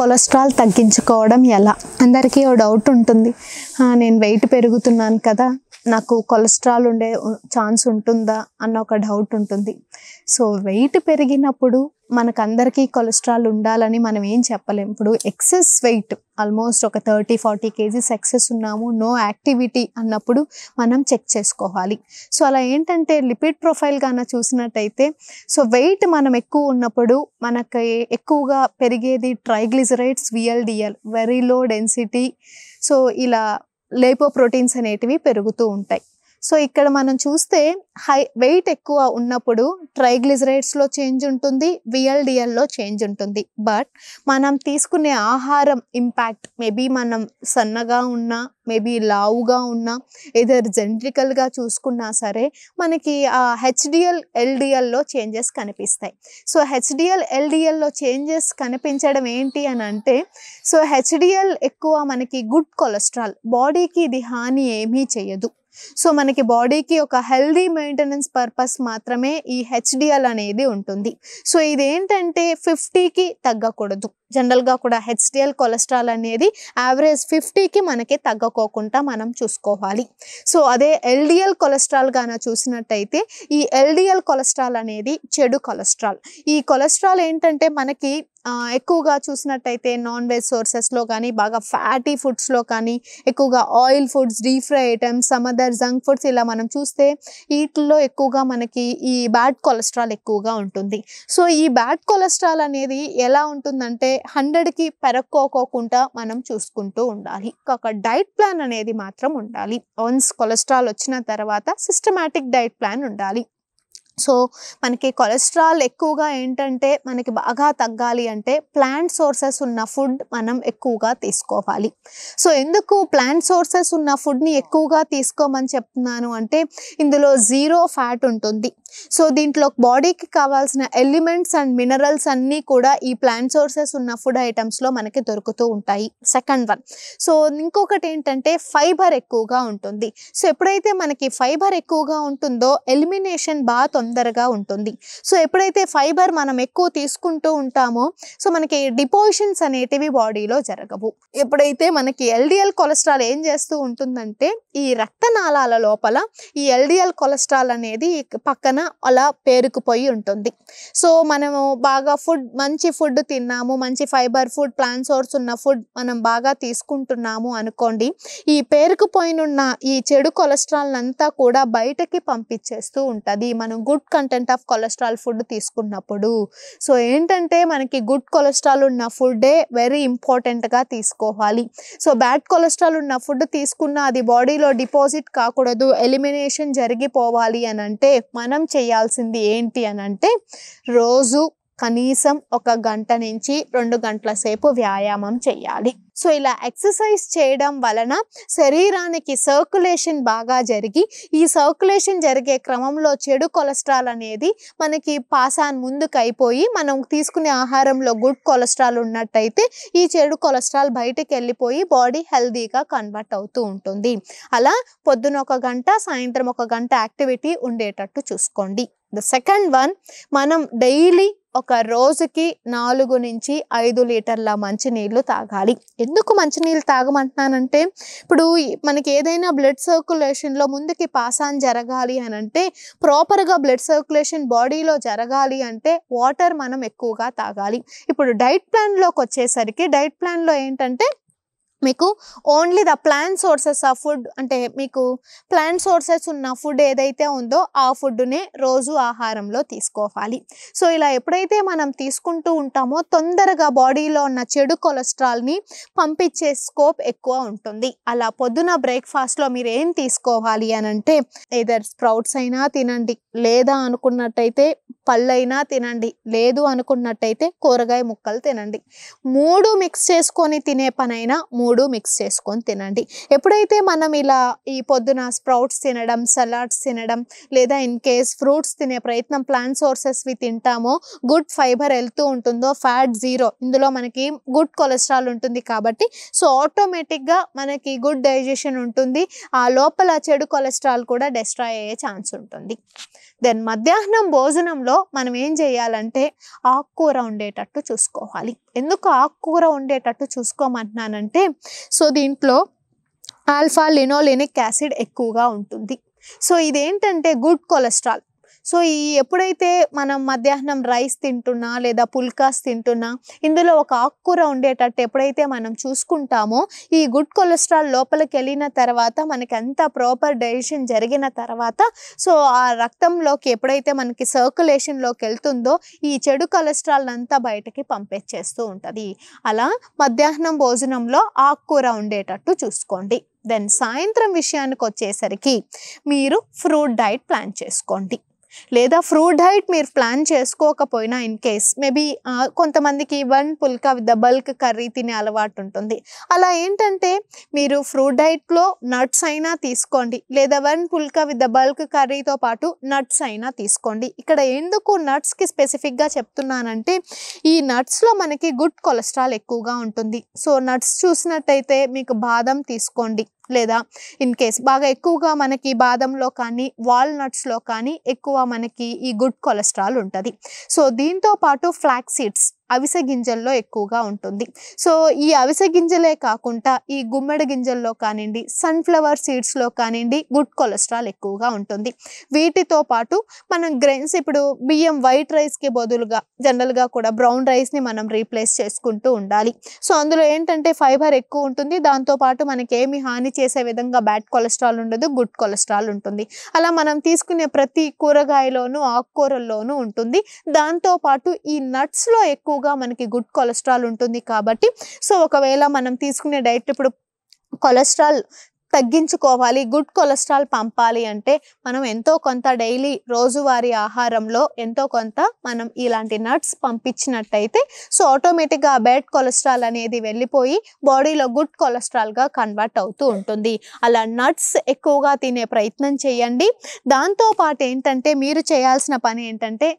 cholesterol తగ్గించుకోవడం ఎలా అందరికీ ఓ డౌట్ ఉంటుంది నేను వెయిట్ పెరుగుతున్నాను కదా నాకు కొలెస్ట్రాల్ ఉండే ఛాన్స్ ఉంటుందా అన్న ఒక డౌట్ ఉంటుంది సో వెయిట్ పెరిగినప్పుడు మనకందరికీ కొలెస్ట్రాల్ ఉండాలని మనం ఏం చెప్పలేము ఇప్పుడు ఎక్సెస్ వెయిట్ ఆల్మోస్ట్ ఒక థర్టీ ఫార్టీ కేజీస్ ఎక్సెస్ ఉన్నాము నో యాక్టివిటీ అన్నప్పుడు మనం చెక్ చేసుకోవాలి సో అలా ఏంటంటే లిపిడ్ ప్రొఫైల్ కానీ చూసినట్టయితే సో వెయిట్ మనం ఎక్కువ ఉన్నప్పుడు మనకి ఎక్కువగా పెరిగేది triglycerides VLDL very low density so ఇలా లేపో ప్రోటీన్స్ అనేటివి పెరుగుతూ ఉంటాయి సో ఇక్కడ మనం చూస్తే హై వెయిట్ ఎక్కువ ఉన్నప్పుడు ట్రైగ్లిజరైడ్స్లో చేంజ్ ఉంటుంది విఎల్డిఎల్లో చేంజ్ ఉంటుంది బట్ మనం తీసుకునే ఆహారం ఇంపాక్ట్ మేబీ మనం సన్నగా ఉన్నా మేబీ లావుగా ఉన్నా ఏదర్ జెనరికల్గా చూసుకున్నా సరే మనకి ఆ హెచ్డిఎల్ ఎల్డిఎల్లో చేంజెస్ కనిపిస్తాయి సో హెచ్డిఎల్ ఎల్డిఎల్లో చేంజెస్ కనిపించడం ఏంటి అని అంటే సో హెచ్డిఎల్ ఎక్కువ మనకి గుడ్ కొలెస్ట్రాల్ బాడీకి ఇది హాని ఏమీ చేయదు సో మనకి బాడీకి ఒక హెల్దీ మెయింటెనెన్స్ పర్పస్ మాత్రమే ఈ హెచ్డిఎల్ అనేది ఉంటుంది సో ఇదేంటంటే ఫిఫ్టీకి తగ్గకూడదు జనరల్గా కూడా హెచ్డిఎల్ కొలెస్ట్రాల్ అనేది యావరేజ్ ఫిఫ్టీకి మనకి తగ్గకోకుండా మనం చూసుకోవాలి సో అదే ఎల్డిఎల్ కొలెస్ట్రాల్ గాన చూసినట్టయితే ఈ ఎల్డిఎల్ కొలెస్ట్రాల్ అనేది చెడు కొలెస్ట్రాల్ ఈ కొలెస్ట్రాల్ ఏంటంటే మనకి ఎక్కువగా చూసినట్టయితే నాన్ వెజ్ సోర్సెస్లో కానీ బాగా ఫ్యాటీ ఫుడ్స్లో కానీ ఎక్కువగా oil foods deep fry items some other junk foods ఇలా మనం చూస్తే వీటిల్లో ఎక్కువగా మనకి ఈ బ్యాడ్ కొలెస్ట్రాల్ ఎక్కువగా ఉంటుంది సో ఈ బ్యాడ్ కొలెస్ట్రాల్ అనేది ఎలా ఉంటుందంటే హండ్రెడ్కి పెరక్కోకోకుండా మనం చూసుకుంటూ ఉండాలి ఒక డైట్ ప్లాన్ అనేది మాత్రం ఉండాలి వన్స్ కొలెస్ట్రాల్ వచ్చిన తర్వాత సిస్టమాటిక్ డైట్ ప్లాన్ ఉండాలి సో మనకి కొలెస్ట్రాల్ ఎక్కువగా ఏంటంటే మనకి బాగా తగ్గాలి అంటే ప్లాంట్ సోర్సెస్ ఉన్న ఫుడ్ మనం ఎక్కువగా తీసుకోవాలి సో ఎందుకు ప్లాంట్ సోర్సెస్ ఉన్న ఫుడ్ని ఎక్కువగా తీసుకోమని చెప్తున్నాను అంటే ఇందులో జీరో ఫ్యాట్ ఉంటుంది సో దీంట్లో బాడీకి కావాల్సిన ఎలిమెంట్స్ అండ్ మినరల్స్ అన్నీ కూడా ఈ ప్లాంట్ సోర్సెస్ ఉన్న ఫుడ్ ఐటమ్స్లో మనకి దొరుకుతూ ఉంటాయి సెకండ్ వన్ సో ఇంకొకటి ఏంటంటే ఫైబర్ ఎక్కువగా ఉంటుంది సో ఎప్పుడైతే మనకి ఫైబర్ ఎక్కువగా ఉంటుందో ఎలిమినేషన్ బాగా తొందరగా ఉంటుంది సో ఎప్పుడైతే ఫైబర్ మనం ఎక్కువ తీసుకుంటూ ఉంటామో సో మనకి డిపోజిషన్స్ అనేటివి బాడీలో జరగవు ఎప్పుడైతే మనకి ఎల్డిఎల్ కొలెస్ట్రాల్ ఏం చేస్తూ ఉంటుందంటే ఈ రక్తనాళాల లోపల ఈ ఎల్డిఎల్ కొలెస్ట్రాల్ అనేది పక్కన అలా పేరుకుపోయి ఉంటుంది సో మనము బాగా ఫుడ్ మంచి ఫుడ్ తిన్నాము మంచి ఫైబర్ ఫుడ్ ప్లాన్ సోర్స్ ఉన్న ఫుడ్ మనం బాగా తీసుకుంటున్నాము అనుకోండి ఈ పేరుకుపోయినున్న ఈ చెడు కొలెస్ట్రాల్ అంతా కూడా బయటకి పంపించేస్తూ ఉంటుంది మనం good good content of cholesterol food తీసుకున్నప్పుడు సో ఏంటంటే మనకి గుడ్ కొలెస్ట్రాల్ ఉన్న ఫుడ్డే వెరీ ఇంపార్టెంట్గా తీసుకోవాలి సో బ్యాడ్ కొలెస్ట్రాల్ ఉన్న ఫుడ్ తీసుకున్న అది బాడీలో డిపాజిట్ కాకూడదు ఎలిమినేషన్ జరిగిపోవాలి అని అంటే మనం చేయాల్సింది ఏంటి అని అంటే రోజు కనీసం ఒక గంట నుంచి రెండు గంటల సేపు వ్యాయామం చేయాలి సో ఇలా ఎక్సర్సైజ్ చేయడం వలన శరీరానికి సర్క్యులేషన్ బాగా జరిగి ఈ సర్క్యులేషన్ జరిగే క్రమంలో చెడు కొలెస్ట్రాల్ అనేది మనకి పాసాన్ ముందుకు అయిపోయి మనం తీసుకునే ఆహారంలో గుడ్ కొలెస్ట్రాల్ ఉన్నట్టయితే ఈ చెడు కొలెస్ట్రాల్ బయటకు వెళ్ళిపోయి బాడీ హెల్దీగా కన్వర్ట్ అవుతూ ఉంటుంది అలా పొద్దున ఒక గంట సాయంత్రం ఒక గంట యాక్టివిటీ ఉండేటట్టు చూసుకోండి ద సెకండ్ వన్ మనం డైలీ ఒక రోజుకి నాలుగు నుంచి ఐదు లీటర్ల మంచినీళ్ళు తాగాలి ఎందుకు మంచినీళ్ళు తాగమంటున్నానంటే ఇప్పుడు మనకి ఏదైనా బ్లడ్ సర్క్యులేషన్లో ముందుకి పాస్ ఆన్ జరగాలి అని అంటే ప్రాపర్గా బ్లడ్ సర్క్యులేషన్ బాడీలో జరగాలి అంటే వాటర్ మనం ఎక్కువగా తాగాలి ఇప్పుడు డైట్ ప్లాన్లోకి వచ్చేసరికి డైట్ ప్లాన్లో ఏంటంటే మీకు only the plan sources of food అంటే మీకు ప్లాన్ సోర్సెస్ ఉన్న ఫుడ్ ఏదైతే ఉందో ఆ ఫుడ్నే రోజు ఆహారంలో తీసుకోవాలి సో ఇలా ఎప్పుడైతే మనం తీసుకుంటూ ఉంటామో తొందరగా బాడీలో ఉన్న చెడు కొలెస్ట్రాల్ని పంపించే స్కోప్ ఎక్కువ ఉంటుంది అలా పొద్దున బ్రేక్ఫాస్ట్లో మీరు ఏం తీసుకోవాలి అని అంటే ఏదర్ స్ప్రౌట్స్ అయినా తినండి లేదా అనుకున్నట్టయితే పళ్ళైనా తినండి లేదు అనుకున్నట్టయితే కూరగాయ ముక్కలు తినండి మూడు మిక్స్ చేసుకొని తినే పనైనా మూడు మూడు మిక్స్ చేసుకొని తినండి ఎప్పుడైతే మనం ఇలా ఈ పొద్దున స్ప్రౌట్స్ తినడం సలాడ్స్ తినడం లేదా ఇన్ కేస్ ఫ్రూట్స్ తినే ప్రయత్నం ప్లాంట్ సోర్సెస్వి తింటామో గుడ్ ఫైబర్ వెళ్తూ ఉంటుందో ఫ్యాట్ జీరో ఇందులో మనకి గుడ్ కొలెస్ట్రాల్ ఉంటుంది కాబట్టి సో ఆటోమేటిక్గా మనకి గుడ్ డైజెషన్ ఉంటుంది ఆ లోపల చెడు కొలెస్ట్రాల్ కూడా డెస్ట్రాయ్ అయ్యే ఛాన్స్ ఉంటుంది దెన్ మధ్యాహ్నం భోజనంలో మనం ఏం చేయాలంటే ఆకుకూర ఉండేటట్టు చూసుకోవాలి ఎందుకు ఆకుకూర ఉండేటట్టు చూసుకోమంటున్నానంటే సో దీంట్లో ఆల్ఫా లినోలినిక్ యాసిడ్ ఎక్కువగా ఉంటుంది సో ఇదేంటంటే గుడ్ కొలెస్ట్రాల్ సో ఈ ఎప్పుడైతే మనం మధ్యాహ్నం రైస్ తింటున్నా లేదా పుల్కాస్ తింటున్నా ఇందులో ఒక ఆకుకూర ఉండేటట్టు ఎప్పుడైతే మనం చూసుకుంటామో ఈ గుడ్ కొలెస్ట్రాల్ లోపలికి వెళ్ళిన తర్వాత మనకి ఎంత ప్రాపర్ డైజెషన్ జరిగిన తర్వాత సో ఆ రక్తంలోకి ఎప్పుడైతే మనకి సర్క్యులేషన్లోకి వెళ్తుందో ఈ చెడు కొలెస్ట్రాల్ అంతా బయటకి పంపించేస్తూ ఉంటుంది అలా మధ్యాహ్నం భోజనంలో ఆకుకూర ఉండేటట్టు చూసుకోండి దెన్ సాయంత్రం విషయానికి వచ్చేసరికి మీరు ఫ్రూట్ డైట్ ప్లాన్ చేసుకోండి లేదా ఫ్రూట్ డైట్ మీరు ప్లాన్ చేసుకోకపోయినా ఇన్ కేస్ మేబీ కొంతమందికి one phulka with the bulk curry తినే అలవాటు ఉంటుంది అలా ఏంటంటే మీరు ఫ్రూట్ డైట్లో నట్స్ అయినా తీసుకోండి లేదా one phulka with the bulk కర్రీతో పాటు నట్స్ అయినా తీసుకోండి ఇక్కడ ఎందుకు నట్స్కి స్పెసిఫిక్గా చెప్తున్నానంటే ఈ నట్స్లో మనకి గుడ్ కొలెస్ట్రాల్ ఎక్కువగా ఉంటుంది సో నట్స్ చూసినట్టయితే మీకు బాదం తీసుకోండి లేదా ఇన్ కేస్ బాగా ఎక్కువగా మనకి బాదంలో కానీ వాల్నట్స్లో కానీ ఎక్కువ మనకి ఈ గుడ్ కొలెస్ట్రాల్ ఉంటుంది సో దీంతో పాటు ఫ్లాక్ సీడ్స్ అవిసె గింజల్లో ఎక్కువగా ఉంటుంది సో ఈ అవిసె గింజలే కాకుండా ఈ గుమ్మడి గింజల్లో కానివ్వండి సన్ఫ్లవర్ సీడ్స్లో కానివ్వండి గుడ్ కొలెస్ట్రాల్ ఎక్కువగా ఉంటుంది వీటితో పాటు మనం గ్రెయిన్స్ ఇప్పుడు బియ్యం వైట్ రైస్కి బదులుగా జనరల్గా కూడా బ్రౌన్ రైస్ని మనం రీప్లేస్ చేసుకుంటూ ఉండాలి సో అందులో ఏంటంటే ఫైబర్ ఎక్కువ ఉంటుంది దాంతోపాటు మనకేమి హాని చేసే విధంగా బ్యాడ్ కొలెస్ట్రాల్ ఉండదు గుడ్ కొలెస్ట్రాల్ ఉంటుంది అలా మనం తీసుకునే ప్రతి కూరగాయలోనూ ఆకుకూరల్లోనూ ఉంటుంది దాంతోపాటు ఈ నట్స్లో ఎక్కువ ఎక్కువగా మనకి గుడ్ కొలెస్ట్రాల్ ఉంటుంది కాబట్టి సో ఒకవేళ మనం తీసుకునే డైట్ ఇప్పుడు కొలెస్ట్రాల్ తగ్గించుకోవాలి గుడ్ కొలెస్ట్రాల్ పంపాలి అంటే మనం ఎంతో కొంత డైలీ రోజువారీ ఆహారంలో ఎంతో కొంత మనం ఇలాంటి నట్స్ పంపించినట్టయితే సో ఆటోమేటిక్గా ఆ బ్యాడ్ కొలెస్ట్రాల్ అనేది వెళ్ళిపోయి బాడీలో గుడ్ కొలెస్ట్రాల్గా కన్వర్ట్ అవుతూ ఉంటుంది అలా నట్స్ ఎక్కువగా తినే ప్రయత్నం చేయండి దాంతోపాటు ఏంటంటే మీరు చేయాల్సిన పని ఏంటంటే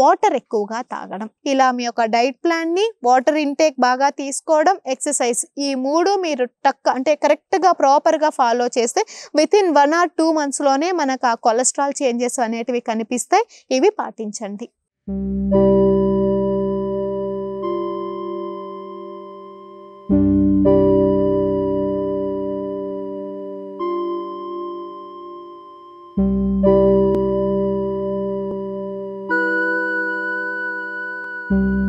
వాటర్ ఎక్కువగా తాగడం ఇలా మీ యొక్క డైట్ ప్లాన్ని వాటర్ ఇంటేక్ బాగా తీసుకోవడం ఎక్సర్సైజ్ ఈ మూడు మీరు టక్ అంటే కరెక్ట్గా ప్రాపర్గా ఫాలో చేస్తే with in one or two మంత్స్లోనే మనకు ఆ కొలెస్ట్రాల్ చేంజెస్ అనేటివి కనిపిస్తాయి ఇవి పాటించండి thank you